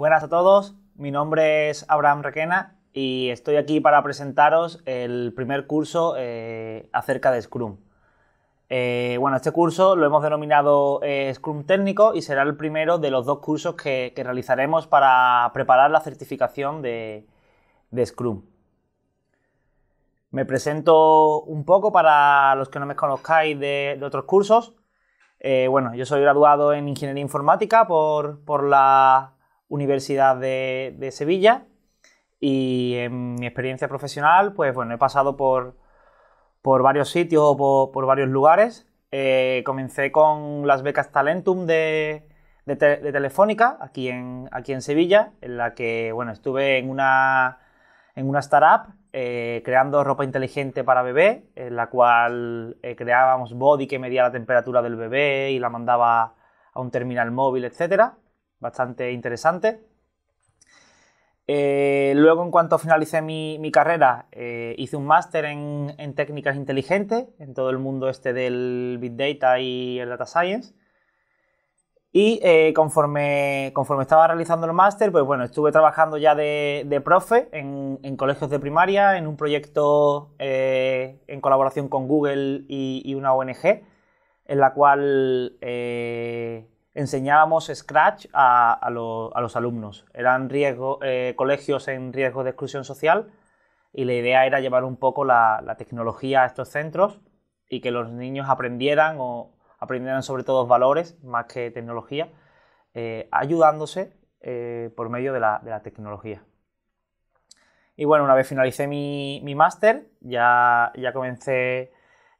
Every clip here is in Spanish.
Buenas a todos, mi nombre es Abraham Requena y estoy aquí para presentaros el primer curso eh, acerca de Scrum. Eh, bueno, este curso lo hemos denominado eh, Scrum técnico y será el primero de los dos cursos que, realizaremos para preparar la certificación de, Scrum. Me presento un poco para los que no me conozcáis de, otros cursos. bueno, yo soy graduado en Ingeniería Informática por, por, la Universidad de, Sevilla y en mi experiencia profesional, pues bueno, he pasado por, varios sitios por, varios lugares. Eh, comencé con las becas Talentum de, Telefónica, aquí en, aquí en Sevilla, en la que bueno, estuve en una, en una startup eh, creando ropa inteligente para bebé, en la cual eh, creábamos body que medía la temperatura del bebé y la mandaba a un terminal móvil, etcétera bastante interesante. Eh, luego, en cuanto finalicé mi, carrera, eh, hice un máster en, técnicas inteligentes, en todo el mundo este del Big Data y el Data Science. Y eh, conforme, conforme estaba realizando el máster, pues bueno, estuve trabajando ya de, profe en, colegios de primaria, en un proyecto en colaboración con Google y, una ONG, en la cual enseñábamos Scratch a, los alumnos. Eran riesgo, eh, colegios en riesgo de exclusión social y la idea era llevar un poco la, tecnología a estos centros y que los niños aprendieran o aprendieran sobre todo valores más que tecnología, eh, ayudándose eh, por medio de la, tecnología. Y bueno, una vez finalicé mi, mi máster, ya, ya comencé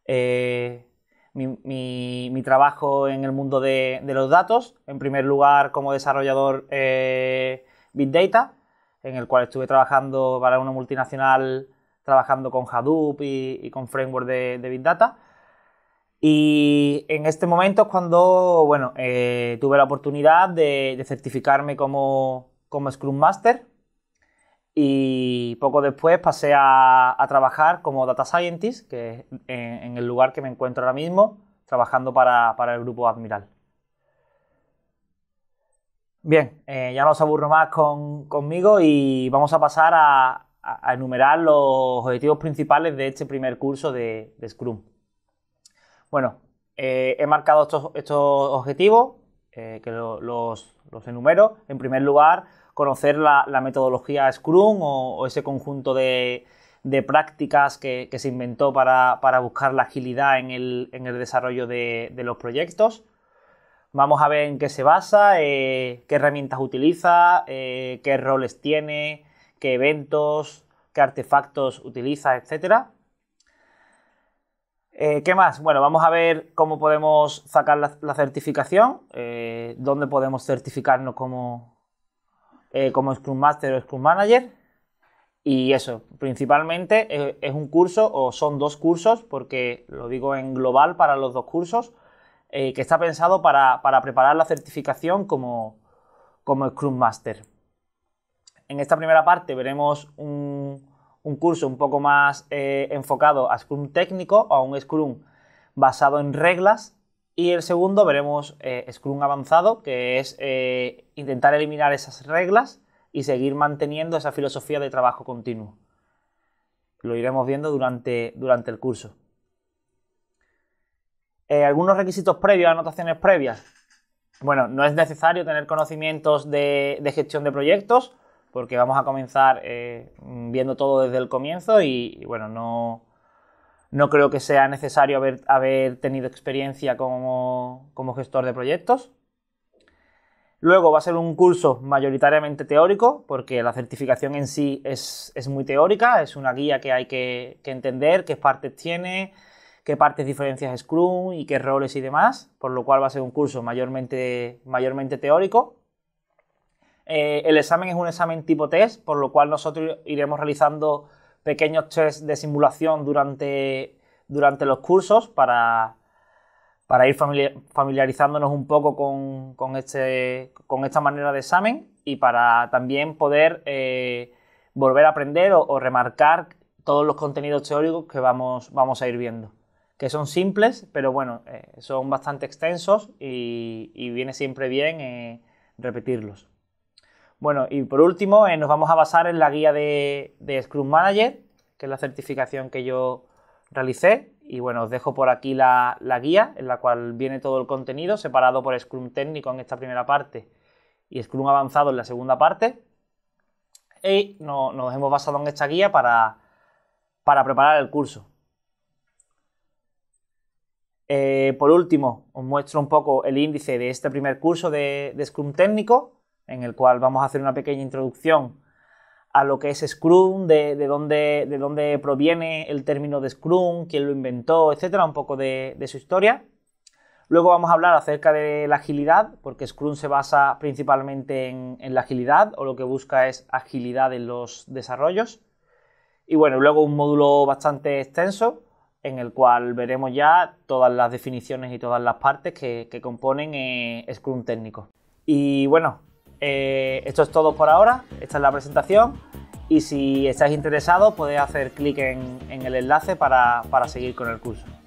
eh, mi, trabajo en el mundo de, los datos, en primer lugar como desarrollador eh, Big Data, en el cual estuve trabajando para una multinacional, trabajando con Hadoop y, con framework de, Big Data. Y en este momento es cuando, bueno, eh, tuve la oportunidad de, de certificarme como, como Scrum Master y poco después pasé a, trabajar como Data Scientist, que es en, el lugar que me encuentro ahora mismo, trabajando para, el grupo Admiral. Bien, eh, ya no os aburro más conmigo y vamos a pasar a, enumerar los objetivos principales de este primer curso de, Scrum. Bueno, eh, he marcado estos objetivos eh, que los, enumero. En primer lugar, conocer la, metodología Scrum o, ese conjunto de, prácticas que, se inventó para, buscar la agilidad en el, desarrollo de, los proyectos. Vamos a ver en qué se basa, eh, qué herramientas utiliza, eh, qué roles tiene, qué eventos, qué artefactos utiliza, etcétera. Eh, ¿Qué más? Bueno, vamos a ver cómo podemos sacar la, certificación, eh, dónde podemos certificarnos como, eh, como Scrum Master o Scrum Manager. Y eso, principalmente es, un curso o son dos cursos, porque lo digo en global para los dos cursos, que está pensado para, para preparar la certificación como, como Scrum Master. En esta primera parte veremos un, un curso un poco más eh, enfocado a Scrum técnico o a un Scrum basado en reglas. Y el segundo veremos eh, Scrum avanzado, que es eh, intentar eliminar esas reglas y seguir manteniendo esa filosofía de trabajo continuo. Lo iremos viendo durante, durante el curso. algunos requisitos previos, anotaciones previas. Bueno, no es necesario tener conocimientos de gestión de proyectos porque vamos a comenzar eh, viendo todo desde el comienzo y, bueno, no, creo que sea necesario haber, tenido experiencia como, gestor de proyectos. Luego va a ser un curso mayoritariamente teórico, porque la certificación en sí es, muy teórica, es una guía que hay que, entender, qué partes tiene, qué partes diferencias Scrum y qué roles y demás, por lo cual va a ser un curso mayormente, mayormente teórico. Eh, el examen es un examen tipo test, por lo cual nosotros iremos realizando pequeños test de simulación durante, los cursos para, ir familiarizándonos un poco este, con, esta manera de examen y para también poder eh, volver a aprender o, remarcar todos los contenidos teóricos que vamos, a ir viendo, que son simples, pero bueno, eh, son bastante extensos y, viene siempre bien repetirlos. Bueno, y por último, eh, nos vamos a basar en la guía de, Scrum Manager, que es la certificación que yo realicé. Y bueno, os dejo por aquí la, guía en la cual viene todo el contenido, separado por Scrum técnico en esta primera parte y Scrum avanzado en la segunda parte. Y nos hemos basado en esta guía para, preparar el curso. Eh, por último, os muestro un poco el índice de este primer curso de Scrum técnico en el cual vamos a hacer una pequeña introducción a lo que es Scrum, de, dónde, de dónde, proviene el término de Scrum, quién lo inventó, etcétera, un poco de, su historia. Luego vamos a hablar acerca de la agilidad, porque Scrum se basa principalmente en, la agilidad, o lo que busca es agilidad en los desarrollos. Y bueno, luego un módulo bastante extenso, en el cual veremos ya todas las definiciones y todas las partes que, componen eh, Scrum técnico. Y bueno, eh, esto es todo por ahora, esta es la presentación y si estáis interesados podéis hacer clic en, el enlace para seguir con el curso.